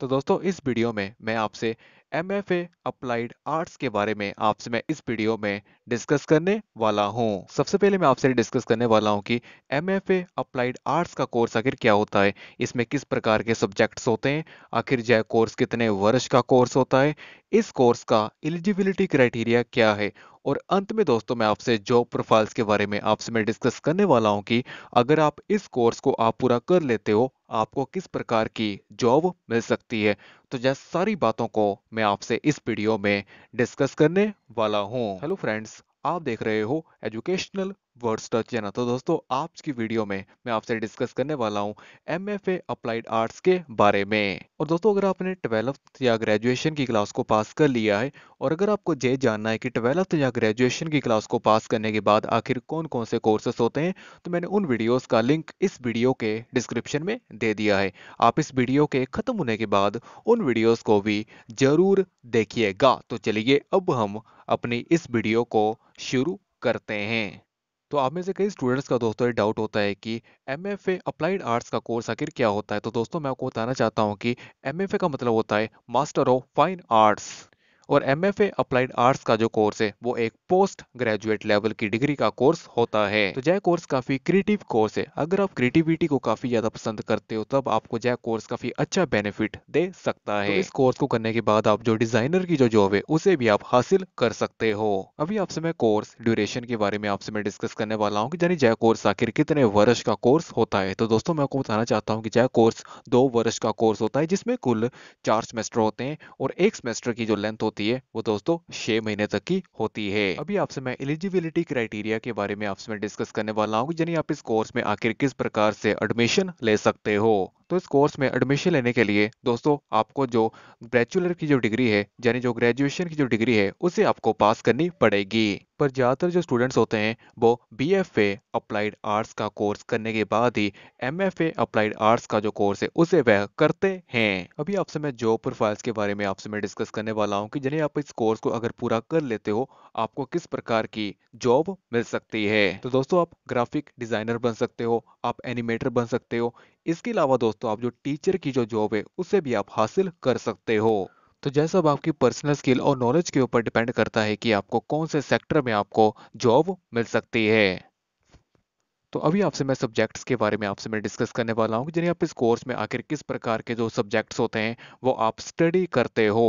तो दोस्तों इस वीडियो में मैं आपसे एम एफ अप्लाइड आर्ट्स के बारे में आपसे मैं इस वीडियो में डिस्कस करने वाला हूं सबसे पहले मैं आपसे डिस्कस करने वाला हूं कि एम एफ अप्लाइड आर्ट्स का कोर्स आखिर क्या होता है इसमें किस प्रकार के सब्जेक्ट्स होते हैं आखिर यह कोर्स कितने वर्ष का कोर्स होता है इस कोर्स का एलिजिबिलिटी क्राइटेरिया क्या है और अंत में दोस्तों मैं आपसे जॉब प्रोफाइल्स के बारे में आपसे मैं डिस्कस करने वाला हूं कि अगर आप इस कोर्स को आप पूरा कर लेते हो आपको किस प्रकार की जॉब मिल सकती है तो जैसे सारी बातों को मैं आपसे इस वीडियो में डिस्कस करने वाला हूँ हेलो फ्रेंड्स आप देख रहे हो एजुकेशनल वर्ड्स टच या ना तो दोस्तों आज की वीडियो में मैं आपसे डिस्कस करने वाला हूँ एम एफ अप्लाइड आर्ट्स के बारे में और दोस्तों अगर आपने ट्वेल्थ या ग्रेजुएशन की क्लास को पास कर लिया है और अगर आपको ये जानना है कि ट्वेल्थ या ग्रेजुएशन की क्लास को पास करने के बाद आखिर कौन कौन से कोर्सेस होते हैं तो मैंने उन वीडियोस का लिंक इस वीडियो के डिस्क्रिप्शन में दे दिया है आप इस वीडियो के खत्म होने के बाद उन वीडियोज को भी जरूर देखिएगा तो चलिए अब हम अपनी इस वीडियो को शुरू करते हैं तो आप में से कई स्टूडेंट्स का दोस्तों ये डाउट होता है कि M F A applied arts का कोर्स आखिर क्या होता है तो दोस्तों मैं आपको बताना चाहता हूँ कि एम एफ ए का मतलब होता है मास्टर ऑफ फाइन आर्ट्स और एम एफ अप्लाइड आर्ट्स का जो कोर्स है वो एक पोस्ट ग्रेजुएट लेवल की डिग्री का कोर्स होता है तो जय कोर्स काफी क्रिएटिव कोर्स है अगर आप क्रिएटिविटी को काफी ज्यादा पसंद करते हो तब आपको जय कोर्स काफी अच्छा बेनिफिट दे सकता है तो इस कोर्स को करने के बाद आप जो डिजाइनर की जो जॉब है उसे भी आप हासिल कर सकते हो अभी आपसे मैं कोर्स ड्यूरेशन के बारे में आपसे मैं डिस्कस करने वाला हूँ कि यानी जय कोर्स आखिर कितने वर्ष का कोर्स होता है तो दोस्तों मैं आपको बताना चाहता हूँ कि जय कोर्स दो वर्ष का कोर्स होता है जिसमें कुल चार सेमेस्टर होते हैं और एक सेमेस्टर की जो लेंथ होती होती है वो दोस्तों छह महीने तक की होती है अभी आपसे मैं एलिजिबिलिटी क्राइटेरिया के बारे में आपसे मैं डिस्कस करने वाला हूँ यानी आप इस कोर्स में आखिर किस प्रकार से एडमिशन ले सकते हो तो इस कोर्स में एडमिशन लेने के लिए दोस्तों आपको जो बैचलर की जो डिग्री है यानी जो ग्रेजुएशन की जो डिग्री है उसे आपको पास करनी पड़ेगी पर ज़्यादातर जो स्टूडेंट्स होते हैं वो B F A applied arts का कोर्स करने के बाद ही M F A applied arts का जो कोर्स है उसे वह करते हैं अभी आपसे मैं जॉब प्रोफाइल्स के बारे में आपसे मैं डिस्कस करने वाला हूँ कि जिन्हें आप इस कोर्स को अगर पूरा कर लेते हो आपको किस प्रकार की जॉब मिल सकती है तो दोस्तों आप ग्राफिक डिजाइनर बन सकते हो आप एनिमेटर बन सकते हो इसके अलावा दोस्तों दोस्तों आप जो टीचर की जो जॉब है उसे भी आप हासिल कर सकते हो तो जैसा आपकी पर्सनल स्किल और नॉलेज के ऊपर डिपेंड करता है कि आपको कौन से सेक्टर में आपको जॉब मिल सकती है तो अभी आपसे मैं सब्जेक्ट्स के बारे में आपसे मैं डिस्कस करने वाला हूँ जिन्हें आप इस कोर्स में आखिर किस प्रकार के जो सब्जेक्ट्स होते हैं वो आप स्टडी करते हो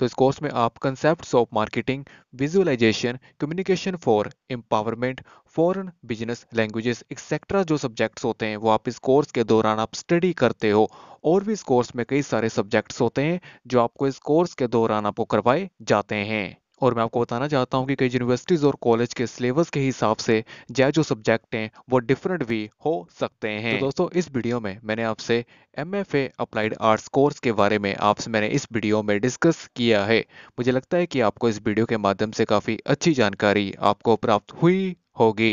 तो इस कोर्स में आप concept of marketing visualisation communication for empowerment foreign business languages etcetera जो सब्जेक्ट्स होते हैं वो आप इस कोर्स के दौरान आप स्टडी करते हो और भी इस कोर्स में कई सारे सब्जेक्ट्स होते हैं जो आपको इस कोर्स के दौरान आपको करवाए जाते हैं और मैं आपको बताना चाहता हूँ कि कई यूनिवर्सिटीज़ और कॉलेज के सिलेबस के हिसाब से जय जो सब्जेक्ट हैं वो डिफरेंट भी हो सकते हैं तो दोस्तों इस वीडियो में मैंने आपसे M F A applied arts course के बारे में आपसे मैंने इस वीडियो में डिस्कस किया है मुझे लगता है कि आपको इस वीडियो के माध्यम से काफ़ी अच्छी जानकारी आपको प्राप्त हुई होगी